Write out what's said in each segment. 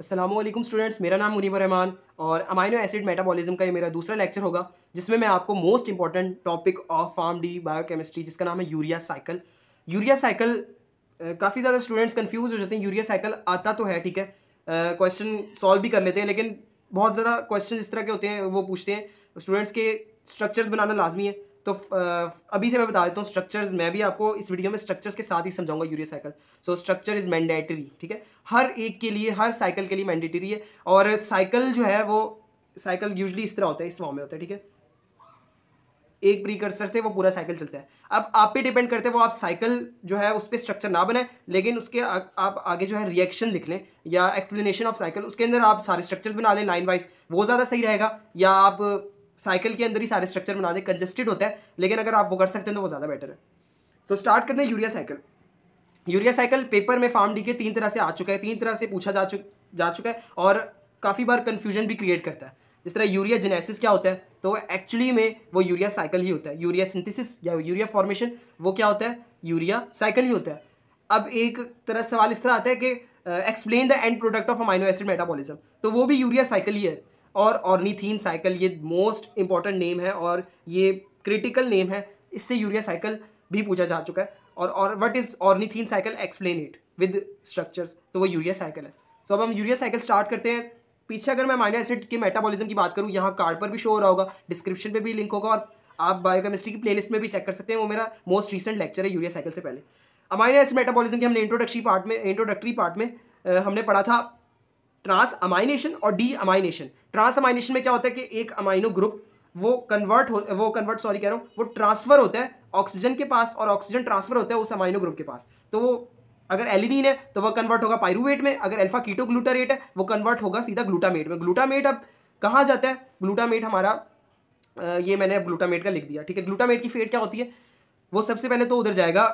Aslam students मेरा नाम मुनीब रहमान और अमाइनो एसिड मेटाबॉलिज्म का ये मेरा दूसरा लेक्चर होगा जिसमें मैं आपको most important topic of pharm D biochemistry जिसका नाम है यूरिया साइकिल यूरिया साइकिल काफ़ी ज़्यादा स्टूडेंट्स कन्फ्यूज हो जाते हैं यूरिया साइकिल आता तो है ठीक है क्वेश्चन सॉल्व भी कर लेते हैं लेकिन बहुत ज़्यादा क्वेश्चन इस तरह के होते हैं वो पूछते हैं स्टूडेंट्स के स्ट्रक्चर्स बनाना लाजमी है तो अभी से मैं बता देता हूँ स्ट्रक्चर्स मैं भी आपको इस वीडियो में स्ट्रक्चर्स के साथ ही समझाऊंगा urea cycle so structure is mandatory ठीक है हर एक के लिए हर साइकिल के लिए मैंडेटरी है और साइकिल जो है वो साइकिल यूजली इस तरह होता है इस फॉर्म में होता है ठीक है एक प्रीकर्सर से वो पूरा साइकिल चलता है अब आप पे डिपेंड करते हैं वो आप साइकिल जो है उस पर स्ट्रक्चर ना बनाए लेकिन उसके आ, आप आगे जो है रिएक्शन लिख लें या एक्सप्लेनेशन ऑफ साइकिल उसके अंदर आप सारे स्ट्रक्चर्स बना लें लाइन वाइज वो ज़्यादा सही रहेगा या आप साइकिल के अंदर ही सारे स्ट्रक्चर बना दें कंजेस्टेड होता है लेकिन अगर आप वो कर सकते हैं तो वो ज़्यादा बेटर है तो स्टार्ट करते हैं urea cycle urea cycle paper में फार्म डी के तीन तरह से आ चुका है तीन तरह से पूछा जा चुका जा चुका है और काफ़ी बार कन्फ्यूजन भी क्रिएट करता है जिस तरह यूरिया जेनेसिस क्या होता है तो एक्चुअली में वो यूरिया साइकिल ही होता है यूरिया सिंथेसिस या यूरिया फॉर्मेशन वो क्या होता है यूरिया साइकिल ही होता है अब एक तरह सवाल इस तरह आता है कि explain the end product of amino acid metabolism तो वो भी यूरिया साइकिल ही है और ऑर्निथीन साइकिल ये मोस्ट इंपॉर्टेंट नेम है और ये क्रिटिकल नेम है इससे यूरिया साइकिल भी पूछा जा चुका है और और what is ornithine cycle explain it with structures तो वो यूरिया साइकिल है सो so, अब हम यूरिया साइकिल स्टार्ट करते हैं पीछे अगर मैं माइनो एसिड के मेटाबॉलिज्म की बात करूँ यहाँ कार्ड पर भी शो हो रहा होगा डिस्क्रिप्शन पर भी लिंक होगा और आप बायोकेमिस्ट्री की प्लेलिस्ट में भी चेक कर सकते हैं वो मेरा मोस्ट रिसेंट लेक्चर है यूरिया साइकिल से पहले अमाइनो एसिड मेटाबॉलिज्म के हमने इंट्रोडक्टरी पार्ट में इंट्रोडक्टरी पार्ट में हमने पढ़ा था ट्रांस अमाइनेशन और डी अमाइनेशन ट्रांस अमाइनेशन में क्या होता है कि एक अमाइनो ग्रुप वो कन्वर्ट हो वो कन्वर्ट सॉरी कह रहा हूँ वो ट्रांसफर होता है ऑक्सीजन के पास और ऑक्सीजन ट्रांसफर होता है उस अमाइनो ग्रुप के पास तो वो अगर एलिनिन है तो वह कन्वर्ट होगा पायरूवेट में अगर अल्फा कीटो ग्लूटारेट है वो कन्वर्ट होगा सीधा ग्लूटामेट में ग्लूटामेट अब कहाँ जाता है ग्लूटामेट हमारा ये मैंने अब ग्लूटामेट का लिख दिया ठीक है ग्लूटामेट की फेट क्या होती है वो सबसे पहले तो उधर जाएगा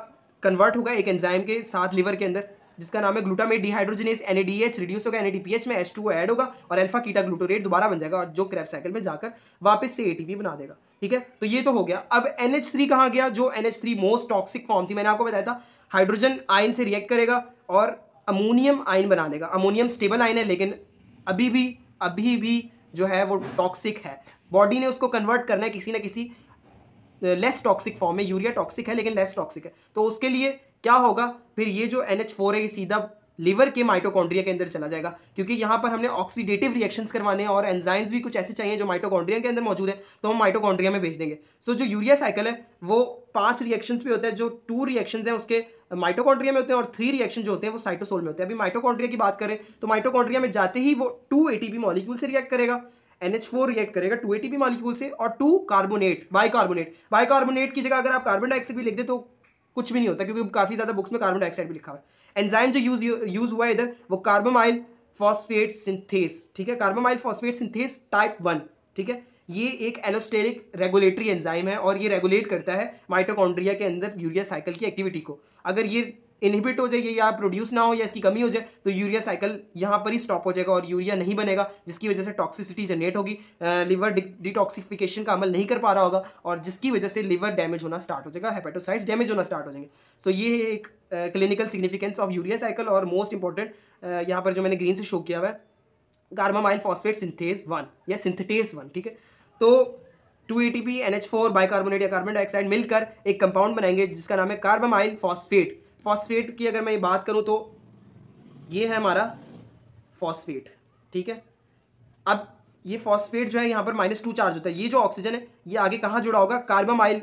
कन्वर्ट होगा एक एंजाइम के साथ लीवर के अंदर जिसका नाम है ग्लूटामेट डिहाइड्रोजनेस एन रिड्यूस होगा एन में एच टू ऐड होगा और एल्फा कीटा ग्लूटोरेट दोबारा बन जाएगा और जो क्रैप साइकिल में जाकर वापस से ए बना देगा ठीक है तो ये तो हो गया अब एन एच थ्री कहाँ गया जो N H three most toxic form थी मैंने आपको बताया था हाइड्रोजन आयन से रिएक्ट करेगा और अमोनियम आयन बना देगा अमोनियम स्टेबल आयन है लेकिन अभी भी अभी भी जो है वो टॉक्सिक है बॉडी ने उसको कन्वर्ट करना है किसी ना किसी लेस टॉक्सिक फॉर्म में यूरिया टॉक्सिक है लेकिन लेस टॉक्सिक है तो उसके लिए क्या होगा फिर ये जो एन फोर है ये सीधा लीवर के माइटोकॉन्ड्रिया के अंदर चला जाएगा क्योंकि यहाँ पर हमने ऑक्सीडेटिव रिएक्शंस करवाने हैं और एंजाइम्स भी कुछ ऐसे चाहिए जो माइटोकॉन्ड्रिया के अंदर मौजूद है तो हम माइटोकॉन्ड्रिया में भेज देंगे सो so, जो यूरिया साइकिल है वो पांच रिएक्शंस भी होता है जो टू रिएक्शंस हैं उसके माइटोकॉन्ड्रिया में होते हैं और थ्री रिएक्शन जो होते हैं वो साइटोसोल में होते हैं अभी माइटोकॉन्ड्रिया की बात करें तो माइटोकॉन्ड्रिया में जाते ही वो टू ए मॉलिक्यूल से रिएक्ट करेगा NH4 रिएक्ट करेगा टू एटीपी मॉलिक्यूल से और टू कार्बोनेट बाई कार्बोनेट की जगह अगर आप कार्बन डाइऑक्साइड भी लिख दे तो कुछ भी नहीं होता क्योंकि काफ़ी ज़्यादा बुक्स में कार्बन डाइऑक्साइड भी लिखा हुआ है एंजाइम जो यूज यूज़ हुआ है इधर वो कार्बोमाइल फॉस्फेट सिंथेस ठीक है carbamoyl phosphate synthase type one ठीक है ये एक एलोस्टेरिक रेगुलेटरी एंजाइम है और ये रेगुलेट करता है माइटोकॉन्ड्रिया के अंदर यूरिया साइकिल की एक्टिविटी को अगर ये इनहिबिट हो जाए या प्रोड्यूस ना हो या इसकी कमी हो जाए तो यूरिया साइकिल यहाँ पर ही स्टॉप हो जाएगा और यूरिया नहीं बनेगा जिसकी वजह से टॉक्सिसिटी जनरेट होगी लिवर डिटॉक्सिफिकेशन का अमल नहीं कर पा रहा होगा और जिसकी वजह से लिवर डैमेज होना स्टार्ट हो जाएगा हेपेटोसाइड्स डैमेज होना स्टार्ट हो जाएंगे सो so, ये एक clinical significance of urea cycle और मोस्ट इंपॉर्टेंट यहाँ पर जो मैंने ग्रीन से शो किया हुआ है कार्बामाइल फॉस्फेट सिंथेज वन या सिंथेटेज वन ठीक है तो two A T P N H four bicarbonate या कार्बन डाइऑक्साइड मिलकर एक कंपाउंड बनाएंगे जिसका नाम है कार्बामाइल फॉस्फेट फॉस्फेट की अगर मैं बात करूँ तो ये है हमारा फॉस्फेट ठीक है अब ये फॉस्फेट जो है यहाँ पर माइनस टू चार्ज होता है ये जो ऑक्सीजन है ये आगे कहाँ जुड़ा होगा कार्बामाइल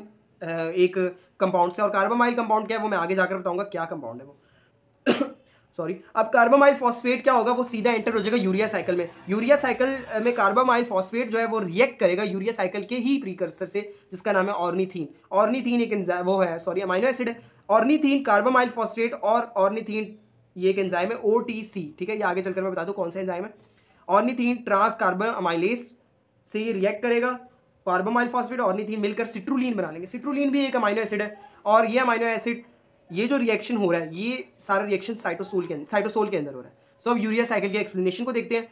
एक कंपाउंड से और कार्बामाइल कंपाउंड क्या है वो मैं आगे जाकर बताऊंगा क्या कंपाउंड है वो सॉरी अब कार्बामाइल फॉस्फेट क्या होगा वो सीधा एंटर हो जाएगा यूरिया साइकिल में यूरिया साइकिल में कार्बामाइल फॉस्फेट जो है वो रिएक्ट करेगा यूरिया साइकिल के ही प्रीकर्सर से जिसका नाम है ऑर्नीथीन ऑर्नीथीन एक वो है सॉरी अमाइनो एसिड है ऑर्निथीन कार्बामाइल फॉस्ट्रेट और ऑर्निथीन ये एक एंजाइम है ओ ठीक है ये आगे चलकर मैं बता दूँ कौन सा एंजाइम है ऑर्निथीन ट्रांस कार्बामाइलेस से ये रिएक्ट करेगा कार्बामाइल फॉस्फेट ऑर्निथीन मिलकर सिट्रुलिन बना लेंगे सिट्रुलिन भी एक अमाइनो एसिड है और ये अमाइनो एसिड ये जो रिएक्शन हो रहा है ये सारा रिएक्शन साइटोसोल के साइटोसोल के अंदर हो रहा है सो अब यूरिया साइकिल के एक्सप्लेनेशन को देखते हैं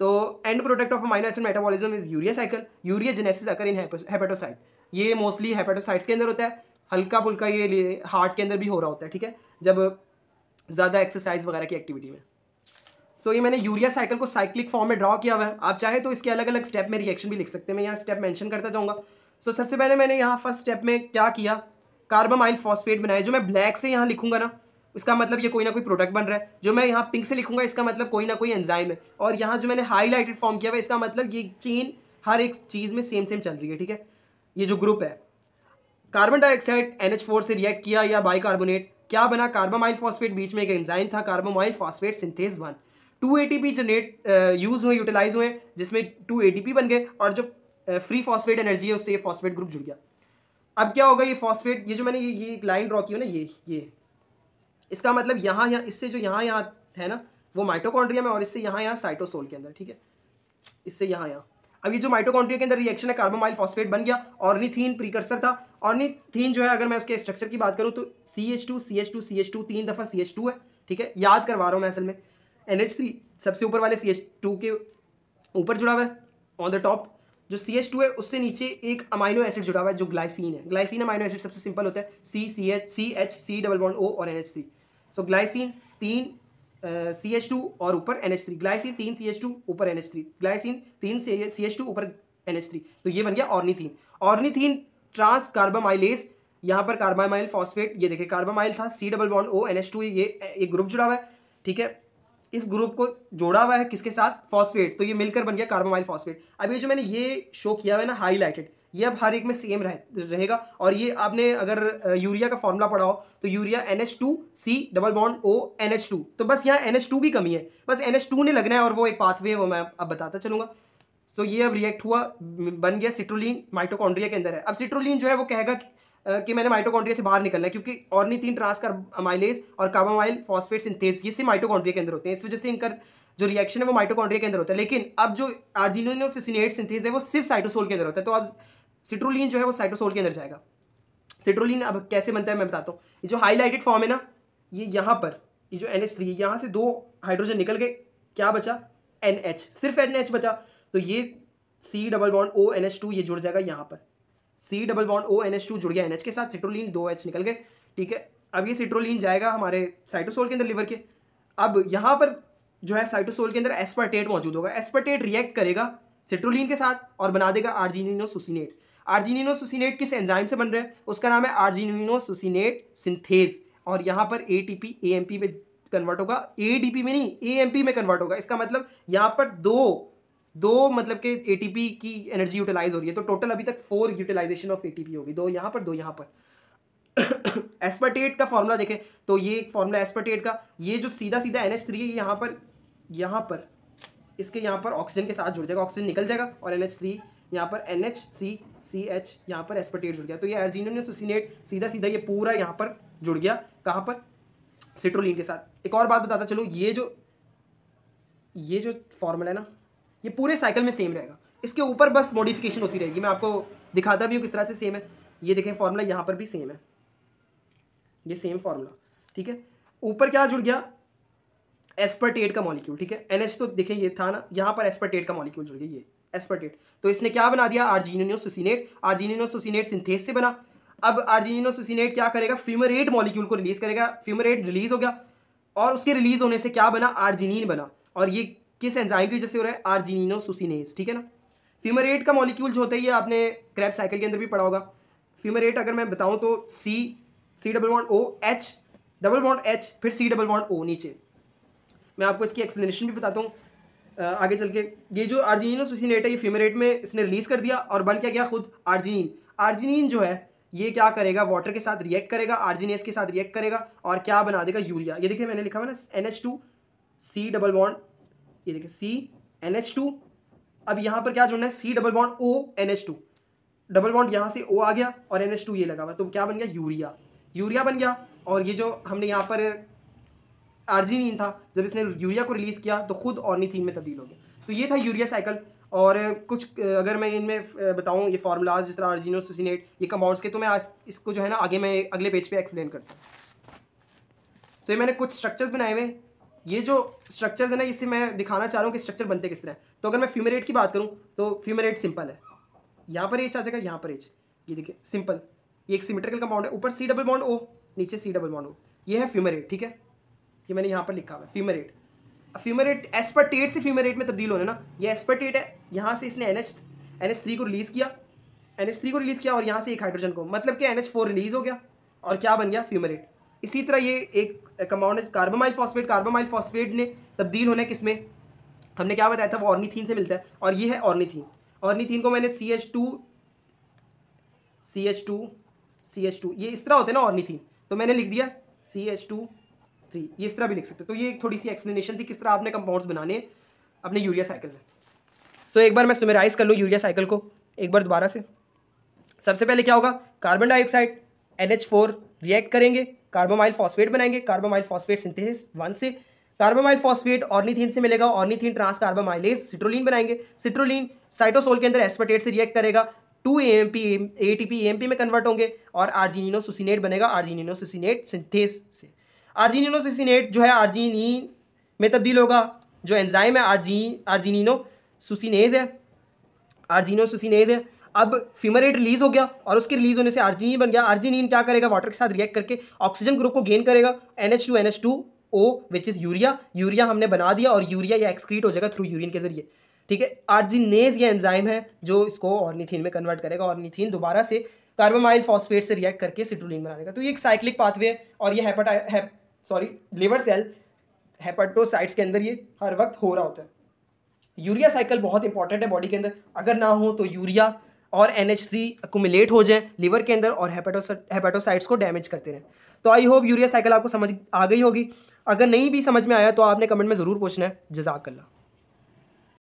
तो end product of amino acid metabolism is urea cycle ureagenesis occur in hepatocyte ये मोस्टली हेपेटोसाइट्स के अंदर होता है हल्का फुल्का ये हार्ट के अंदर भी हो रहा होता है ठीक है जब ज़्यादा एक्सरसाइज वगैरह की एक्टिविटी में सो so, ये मैंने यूरिया साइकिल को साइक्लिक फॉर्म में ड्रॉ किया हुआ है आप चाहे तो इसके अलग अलग स्टेप में रिएक्शन भी लिख सकते हैं मैं यहाँ स्टेप मेंशन करता जाऊँगा सो so, सबसे पहले मैंने यहाँ फर्स्ट स्टेप में क्या किया कार्बामाइल फॉस्फेट बनाया जो मैं ब्लैक से यहाँ लिखूंगा ना इसका मतलब ये कोई ना कोई प्रोडक्ट बन रहा है जो मैं यहाँ पिंक से लिखूंगा इसका मतलब कोई ना कोई एंजाइम है और यहाँ जो मैंने हाईलाइटेड फॉर्म किया हुआ इसका मतलब ये चेन हर एक चीज़ में सेम सेम चल रही है ठीक है ये जो ग्रुप है कार्बन डाइऑक्साइड एनएच से रिएक्ट किया या बाई क्या बना कार्बोमाइल फॉस्फेट बीच में एक एंजाइम था carbamyl phosphate synthase one two a generate use हुए यूटिलाइज हुए जिसमें टू ए बन गए और जो फ्री फॉस्फेट एनर्जी है उससे ये फॉस्फेट ग्रुप जुड़ गया अब क्या होगा ये फॉस्फेट ये जो मैंने ये ये लाइन ड्रॉ की है ना ये ये इसका मतलब यहाँ यहाँ इससे जो यहाँ यहाँ है ना वो माइटोकॉन्ड्रिया में और इससे यहाँ यहाँ साइटोसोल के अंदर ठीक है इससे यहाँ यहाँ अब ये जो माइटोकॉन्ड्रिया के अंदर रिएक्शन है कार्बोमाइल फॉस्फेट बन गया ऑर्निथीन प्रीकर्सर था ऑर्निथीन जो है अगर मैं उसके स्ट्रक्चर की बात करूँ तो C H two C H two C H two तीन दफ़ा सी एच टू है ठीक है याद करवा रहा हूँ मैं असल में एन एच थ्री सबसे ऊपर वाले सी एच टू के ऊपर जुड़ा हुआ है ऑन द टॉप जो सी एच टू है उससे नीचे एक अमाइनो एसिड जुड़ा हुआ है जो ग्लाइसिन है ग्लाइसिन अमाइनो एसिड सबसे सिंपल होता है C C H C H C double bond O और N H three so glycine तीन सी एच टू और ऊपर एन एच थ्री ग्लाइसिन तीन सी एच टू ऊपर एन एच थ्री ग्लाइसिन तीन सी एच टू ऊपर N H three तो ये बन गया ऑर्निथीन ऑर्निथीन ट्रांस कार्बामाइलेस यहाँ पर कार्बामाइल फॉस्फेट ये देखिए कार्बामाइल था C double bond O N H two ये एक ग्रुप जुड़ा हुआ है ठीक है इस ग्रुप को जोड़ा हुआ है किसके साथ फॉस्फेट तो ये मिलकर बन गया कार्बामाइल फॉस्फेट अब ये जो मैंने ये शो किया हुआ है ना हाईलाइटेड ये अब हर एक में सेम रह, रहेगा और ये आपने अगर यूरिया का फॉर्मूला पढ़ा हो तो urea N H two C double bond O N H two तो बस यहाँ एन एच टू की कमी है बस एन एच टू ने लगना है और वो एक पाथवे है वो मैं अब बताता चलूंगा सो so, ये अब रिएक्ट हुआ बन गया सिट्रोलिन माइटोकॉन्ड्रिया के अंदर है अब सिट्रोलिन जो है वो कहेगा कि, कि मैंने माइटोकॉन्ड्रिया से बाहर निकलना है क्योंकि और नहीं तीन ट्रांसकर अमाइलेज और कार्बामाइल फॉस्फेट सिंथेस ये सिर्फ माइटोकॉन्ड्रिया के अंदर होते हैं इस वजह से इनका जो रिएक्शन है वो माइटोकॉन्ड्रिया के अंदर होता है लेकिन अब जो आर्जिनोसिनेट सिंथेस है वो सिर्फ साइटोसोल के अंदर होता है तो अब सिट्रोलिन जो है वो साइटोसोल के अंदर जाएगा सिट्रोलिन अब कैसे बनता है मैं बताता हूँ ये जो हाईलाइटेड फॉर्म है ना ये यहाँ पर ये जो एन एच थ्री यहाँ से दो हाइड्रोजन निकल गए क्या बचा एन एच सिर्फ एन एच बचा तो ये C double bond O N H two ये जुड़ जाएगा यहाँ पर C double bond O N H two जुड़ गया एन एच के साथ सिट्रोलिन दो एच निकल गए ठीक है अब ये सिट्रोलिन जाएगा हमारे साइटोसोल के अंदर लिवर के अब यहाँ पर जो है साइटोसोल के अंदर एस्पर्टेट मौजूद होगा एस्पर्टेट रिएक्ट करेगा सिट्रोलिन के साथ और बना देगा आर्जिनिनोसुसिनेट सुसिनेट किस एंजाइम से बन रहा है उसका नाम है सुसिनेट सिंथेज और यहाँ पर A T P A M P में कन्वर्ट होगा ए डी पी में नहीं ए एम पी में कन्वर्ट होगा इसका मतलब यहाँ पर दो दो मतलब के ए टी पी की एनर्जी यूटिलाइज हो रही है तो टोटल अभी तक four utilization of A T P होगी दो यहाँ पर दो यहाँ पर एस्पर्टेट का फॉर्मूला देखें तो ये फॉर्मूला एस्पर्टेट का ये जो सीधा सीधा एन एच थ्री है यहाँ पर यहाँ पर इसके यहाँ पर ऑक्सीजन के साथ जुड़ जाएगा ऑक्सीजन निकल जाएगा और एन एच थ्री यहाँ पर N H C C H यहाँ पर एस्पर्टेट जुड़ गया तो ये एर्जीनियम सीधा सीधा ये पूरा यहाँ पर जुड़ गया कहाँ पर सिट्रोलिन के साथ एक और बात बताता चलो ये जो ये जो फॉर्मूला है ना ये पूरे साइकिल में सेम रहेगा इसके ऊपर बस मॉडिफिकेशन होती रहेगी मैं आपको दिखाता भी हूँ किस तरह से सेम है ये देखें फॉर्मूला यहाँ पर भी सेम है ये सेम फॉर्मूला ठीक है ऊपर क्या जुड़ गया एस्पर्टेट का मॉलिक्यूल ठीक है एनएच तो देखें ये था ना यहाँ पर एस्पर्टेट का मॉलिक्यूल जुड़ गया ये एस्पर्टेट तो इसने क्या बना दिया आर्जीनिनोसोसिनेट आर्जीनिनोसोसिनेट सिंथेस से बना अब आर्जीनिनोसोसिनेट क्या करेगा फ्यूमरेट मॉलिक्यूल को रिलीज करेगा फ्यूमरेट रिलीज हो गया और उसके रिलीज होने से क्या बना आर्जिनिन बना और ये किस एंजाइम की वजह से हो रहा है आर्जिनिनोसोसिनेस ठीक है ना फ्यूमरेट का मॉलिक्यूल जो होता है ये आपने क्रैप साइकिल के अंदर भी पढ़ा होगा फ्यूमरेट अगर मैं बताऊँ तो C C double bond O H double bond H फिर सी डबल बॉन्ड ओ नीचे मैं आपको इसकी एक्सप्लेनेशन भी बताता हूँ आगे चल के ये जो आर्जिनिनो सुसिनेट है ये फ्यूमरेट में इसने रिलीज़ कर दिया और बन क्या गया खुद आर्जिनिन आर्जिनिन जो है ये क्या करेगा वाटर के साथ रिएक्ट करेगा आर्जिनेस के साथ रिएक्ट करेगा और क्या बना देगा यूरिया ये देखिए मैंने लिखा हुआ ना N H two C double bond ये देखिए सी एन एच टू अब यहाँ पर क्या जुड़ना है C double bond O N H two double bond यहाँ से ओ आ गया और एन एच टू ये लगा हुआ तो क्या बन गया यूरिया यूरिया बन गया और ये जो हमने यहाँ पर आर्जिनिन था जब इसने यूरिया को रिलीज़ किया तो खुद ऑर्निथीन में तब्दील हो गया तो ये था यूरिया साइकिल और कुछ अगर मैं इनमें बताऊँ ये फार्मूलाज जिस तरह आर्जिनोसिनेट ये कंपाउंड्स के तो मैं आज इसको जो है ना आगे मैं अगले पेज पे एक्सप्लेन करता हूँ तो ये मैंने कुछ स्ट्रक्चर्स बनाए हुए ये जो स्ट्रक्चर्स है ना इससे मैं दिखाना चाह रहा हूँ कि स्ट्रक्चर बनते किस तरह तो अगर मैं फ्यूमरेट की बात करूँ तो फ्यूमरेट सिंपल है यहाँ पर एच आ जाएगा यहाँ पर एच ये देखिए सिंपल ये एक सिमेट्रिकल कंपाउंड है ऊपर सी डबल बॉन्ड ओ नीचे सी डबल बॉन्ड ओ ये है फ्यूमरेट ठीक है ये मैंने यहाँ पर लिखा हुआ है फ्यूमरेट फ्यूमरेट एस्पर्टेट से फ्यूमरेट में तब्दील होने ना ये एस्पर्टेट है यहाँ से इसने N H N H three को रिलीज़ किया एन एच थ्री को रिलीज़ किया और यहाँ से एक हाइड्रोजन को मतलब कि एन एच फोर रिलीज़ हो गया और क्या बन गया फ्यूमरेट इसी तरह ये एक compound carbamyl phosphate carbamyl phosphate ने तब्दील होना है किसमें हमने क्या बताया था वो ऑर्नीथीन से मिलता है और ये है ऑर्नीथीन ऑर्नीथीन को मैंने C H two C H two C H two ये इस तरह होते हैं ना ऑर्नीथीन तो मैंने लिख दिया सी एच टू थ्री ये इस तरह भी लिख सकते तो ये थोड़ी सी एक्सप्लेनेशन थी किस तरह आपने कंपाउंड्स बनाने अपने यूरिया साइकिल में सो एक बार मैं सुमेराइज़ कर लूँ यूरिया साइकिल को एक बार दोबारा से सबसे पहले क्या होगा carbon dioxide N H four react करेंगे कार्बोमाइल फॉस्फेट बनाएंगे कार्बोमाइल फॉस्फेट सिंथेसिस वन से कार्बोमाइल फॉस्फेट ऑर्निथिन से मिलेगा ऑर्निथिन ट्रांस कार्बोमाइलेज सिट्रोलिन बनाएंगे सिट्रोलिन साइटोसोल के अंदर एस्पर्टेट से रिएक्ट करेगा two A M P A T P A M P में कन्वर्ट होंगे और आर्जिनिनो सुसिनेट बनेगा आर्जिनिनो सुसिनेट सिंथेस से सुसिनेट जो है आर्जीनिन में तब्दील होगा जो एंजाइम है आर्जी आर्जीनिनो सुसिनेज है आर्जीनो सुसिनेज है अब फिमरेट रिलीज हो गया और उसके रिलीज होने से आर्जीनिन बन गया आर्जीनिन क्या करेगा वाटर के साथ रिएक्ट करके ऑक्सीजन ग्रुप को गेन करेगा N H two N H two O which is urea urea हमने बना दिया और यूरिया या एक्सक्रीट हो जाएगा थ्रू यूरिन के जरिए ठीक है आर्जीनेज ये एंजाइम है जो इसको ऑर्निथीन में कन्वर्ट करेगा ऑर्निथीन दोबारा से कार्बोमाइल फॉस्फेट से रिएक्ट करके सिट्रोलिन बना देगा तो ये एक साइक्लिक पाथवे है और ये हैपेटा है, सॉरी लिवर सेल हेपाटोसाइट्स के अंदर ये हर वक्त हो रहा होता है यूरिया साइकिल बहुत इंपॉर्टेंट है बॉडी के अंदर अगर ना हो तो यूरिया और एन एच थ्री अकुमुलेट हो जाए लिवर के अंदर और हेपेटोसाइट्स को डैमेज करते रहें तो आई होप यूरिया साइकिल आपको समझ आ गई होगी अगर नहीं भी समझ में आया तो आपने कमेंट में ज़रूर पूछना है जजाकल्ला